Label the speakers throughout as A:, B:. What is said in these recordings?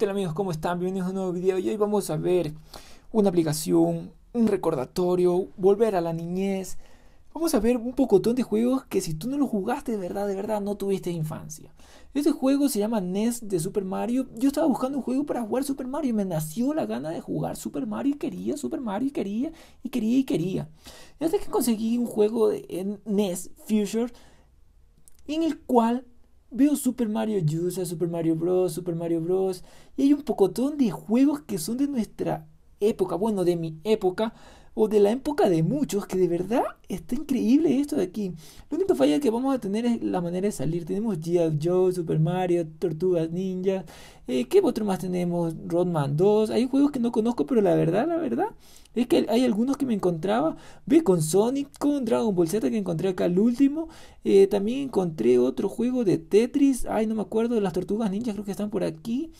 A: hola amigos, ¿cómo están? Bienvenidos a un nuevo video y hoy vamos a ver una aplicación, un recordatorio, volver a la niñez. Vamos a ver un pocotón de juegos que si tú no los jugaste de verdad, de verdad, no tuviste infancia. Este juego se llama NES de Super Mario. Yo estaba buscando un juego para jugar Super Mario y me nació la gana de jugar Super Mario y quería, Super Mario y quería, y quería y quería. Y que conseguí un juego de NES Future en el cual veo Super Mario Yusa, Super Mario Bros, Super Mario Bros. Y hay un poco de juegos que son de nuestra época, bueno, de mi época, o de la época de muchos, que de verdad está increíble esto de aquí. Lo único falla que vamos a tener es la manera de salir. Tenemos G.I. Joe, Super Mario, Tortugas Ninja. Eh, ¿Qué otro más tenemos? Rodman 2. Hay juegos que no conozco, pero la verdad, la verdad, es que hay algunos que me encontraba. Ve con Sonic, con Dragon Ball Z que encontré acá el último. Eh, también encontré otro juego de Tetris. Ay, no me acuerdo. Las Tortugas Ninja creo que están por aquí.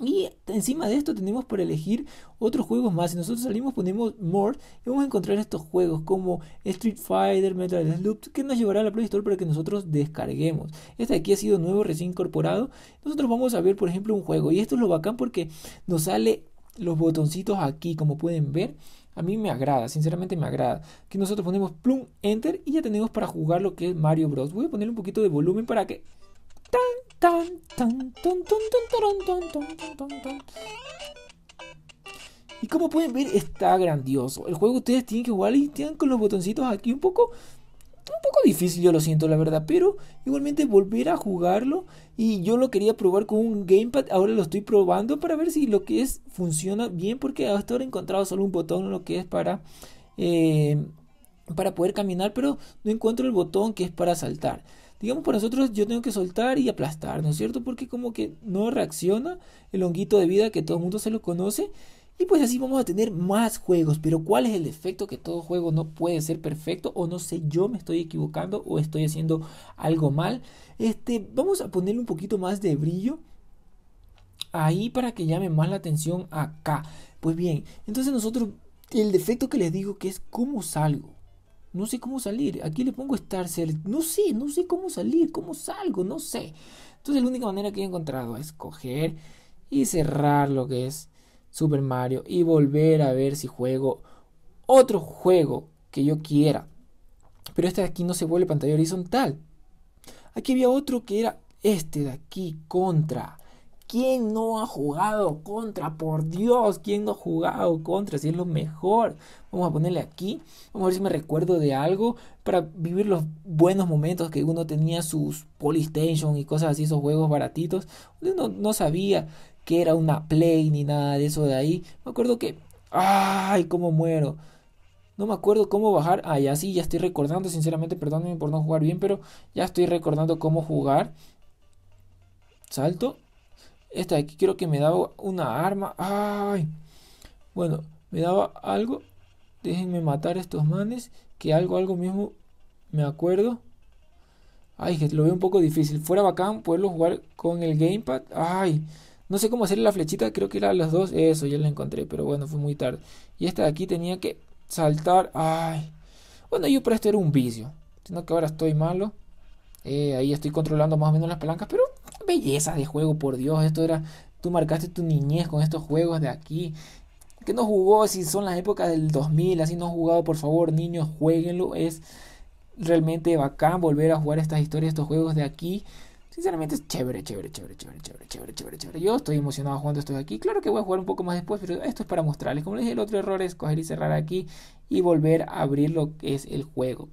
A: Y encima de esto tenemos para elegir otros juegos más. Si nosotros salimos, ponemos More y vamos a encontrar estos juegos como Street Fighter, Metal Slug, que nos llevará a la Play Store para que nosotros descarguemos. Este aquí ha sido nuevo, recién incorporado. Nosotros vamos a ver, por ejemplo, un juego. Y esto es lo bacán porque nos sale los botoncitos aquí, como pueden ver. A mí me agrada, sinceramente me agrada. Que nosotros ponemos plum, enter y ya tenemos para jugar lo que es Mario Bros. Voy a poner un poquito de volumen para que... ¡Tan! y como pueden ver, está grandioso. El juego ustedes tienen que jugar y tienen con los botoncitos aquí un poco. Un poco difícil, yo lo siento, la verdad. Pero igualmente volver a jugarlo. Y yo lo quería probar con un gamepad. Ahora lo estoy probando para ver si lo que es funciona bien. Porque hasta ahora he encontrado solo un botón, lo que es para. Eh, para poder caminar, pero no encuentro el botón que es para saltar. Digamos, para nosotros yo tengo que soltar y aplastar, ¿no es cierto? Porque como que no reacciona el honguito de vida que todo el mundo se lo conoce. Y pues así vamos a tener más juegos. Pero ¿cuál es el defecto que todo juego no puede ser perfecto? O no sé, yo me estoy equivocando o estoy haciendo algo mal. Este, vamos a ponerle un poquito más de brillo ahí para que llame más la atención acá. Pues bien, entonces nosotros, el defecto que les digo que es cómo salgo no sé cómo salir. Aquí le pongo Cell. no sé, no sé cómo salir, cómo salgo, no sé. Entonces la única manera que he encontrado es coger y cerrar lo que es Super Mario y volver a ver si juego otro juego que yo quiera. Pero este de aquí no se vuelve pantalla horizontal. Aquí había otro que era este de aquí contra. ¿Quién no ha jugado contra? Por Dios, ¿quién no ha jugado contra? Si es lo mejor. Vamos a ponerle aquí. Vamos a ver si me recuerdo de algo para vivir los buenos momentos que uno tenía sus Polystation y cosas así, esos juegos baratitos. Uno no sabía que era una Play ni nada de eso de ahí. Me acuerdo que... ¡Ay, cómo muero! No me acuerdo cómo bajar. Ah, ya sí, ya estoy recordando. Sinceramente, perdónenme por no jugar bien, pero ya estoy recordando cómo jugar. Salto esta de aquí creo que me daba una arma. ¡Ay! Bueno, me daba algo. Déjenme matar estos manes. Que algo, algo mismo me acuerdo. Ay, que lo veo un poco difícil. Fuera bacán poderlo jugar con el gamepad. Ay, no sé cómo hacer la flechita. Creo que era las dos. Eso, ya la encontré. Pero bueno, fue muy tarde. Y esta de aquí tenía que saltar. Ay. Bueno, yo por esto era un vicio. Sino que ahora estoy malo. Eh, ahí estoy controlando más o menos las palancas. Pero belleza de juego, por Dios, esto era, tú marcaste tu niñez con estos juegos de aquí. Que no jugó si son las épocas del 2000, así no jugado, por favor, niños, jueguenlo, es realmente bacán volver a jugar estas historias, estos juegos de aquí. Sinceramente es chévere, chévere, chévere, chévere, chévere, chévere, chévere, chévere. Yo estoy emocionado jugando esto de aquí. Claro que voy a jugar un poco más después, pero esto es para mostrarles. Como les dije, el otro error es coger y cerrar aquí y volver a abrir lo que es el juego.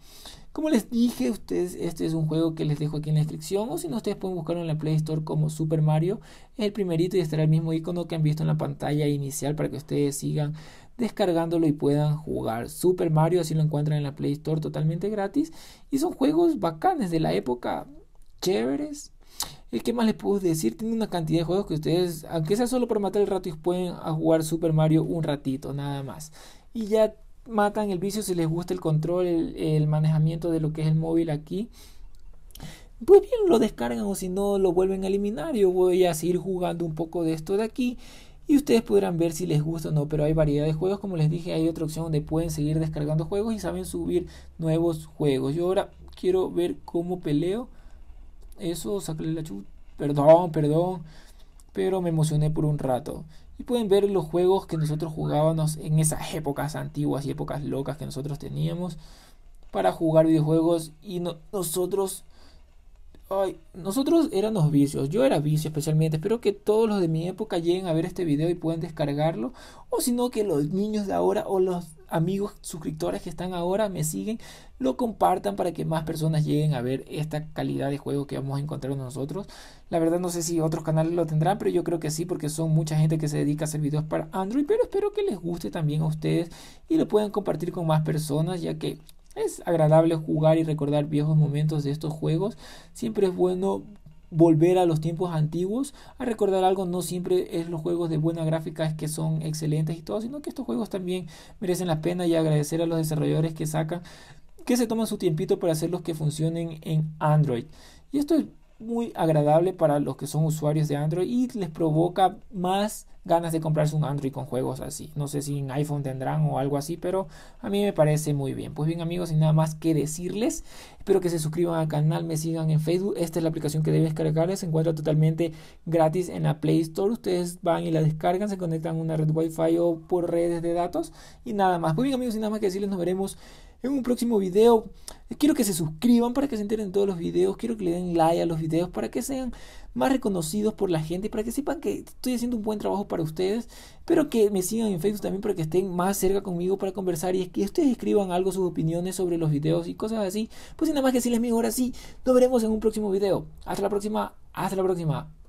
A: Como les dije, ustedes, este es un juego que les dejo aquí en la descripción. O si no, ustedes pueden buscarlo en la Play Store como Super Mario. Es el primerito y estará el mismo icono que han visto en la pantalla inicial para que ustedes sigan descargándolo y puedan jugar Super Mario. Así lo encuentran en la Play Store totalmente gratis. Y son juegos bacanes de la época chéveres, ¿Y qué más les puedo decir? Tiene una cantidad de juegos que ustedes, aunque sea solo para matar el rato, pueden jugar Super Mario un ratito, nada más. Y ya matan el vicio si les gusta el control, el, el manejamiento de lo que es el móvil aquí. Pues bien, lo descargan o si no lo vuelven a eliminar. Yo voy a seguir jugando un poco de esto de aquí y ustedes podrán ver si les gusta o no, pero hay variedad de juegos, como les dije, hay otra opción donde pueden seguir descargando juegos y saben subir nuevos juegos. Yo ahora quiero ver cómo peleo eso, sacarle la Perdón, perdón. Pero me emocioné por un rato. Y pueden ver los juegos que nosotros jugábamos en esas épocas antiguas y épocas locas que nosotros teníamos para jugar videojuegos. Y no, nosotros nosotros éramos vicios, yo era vicio especialmente. Espero que todos los de mi época lleguen a ver este video y puedan descargarlo. O si no, que los niños de ahora o los amigos suscriptores que están ahora, me siguen, lo compartan para que más personas lleguen a ver esta calidad de juego que vamos a encontrar nosotros. La verdad no sé si otros canales lo tendrán, pero yo creo que sí, porque son mucha gente que se dedica a hacer videos para Android, pero espero que les guste también a ustedes y lo puedan compartir con más personas, ya que es agradable jugar y recordar viejos momentos de estos juegos. Siempre es bueno volver a los tiempos antiguos, a recordar algo, no siempre es los juegos de buena gráfica es que son excelentes y todo, sino que estos juegos también merecen la pena y agradecer a los desarrolladores que sacan, que se toman su tiempito para hacerlos que funcionen en Android. Y esto es muy agradable para los que son usuarios de Android y les provoca más ganas de comprarse un Android con juegos así. No sé si en iPhone tendrán o algo así, pero a mí me parece muy bien. Pues bien amigos, sin nada más que decirles, espero que se suscriban al canal, me sigan en Facebook. Esta es la aplicación que debes descargar, se encuentra totalmente gratis en la Play Store. Ustedes van y la descargan, se conectan a una red Wi-Fi o por redes de datos y nada más. Pues bien amigos, sin nada más que decirles, nos veremos en un próximo video. Quiero que se suscriban para que se enteren todos los videos. Quiero que le den like a los videos para que sean más reconocidos por la gente. Para que sepan que estoy haciendo un buen trabajo para ustedes. Pero que me sigan en Facebook también para que estén más cerca conmigo para conversar. Y es que ustedes escriban algo, sus opiniones sobre los videos y cosas así. Pues nada más que decirles, amigos, ahora sí. Nos veremos en un próximo video. Hasta la próxima. Hasta la próxima.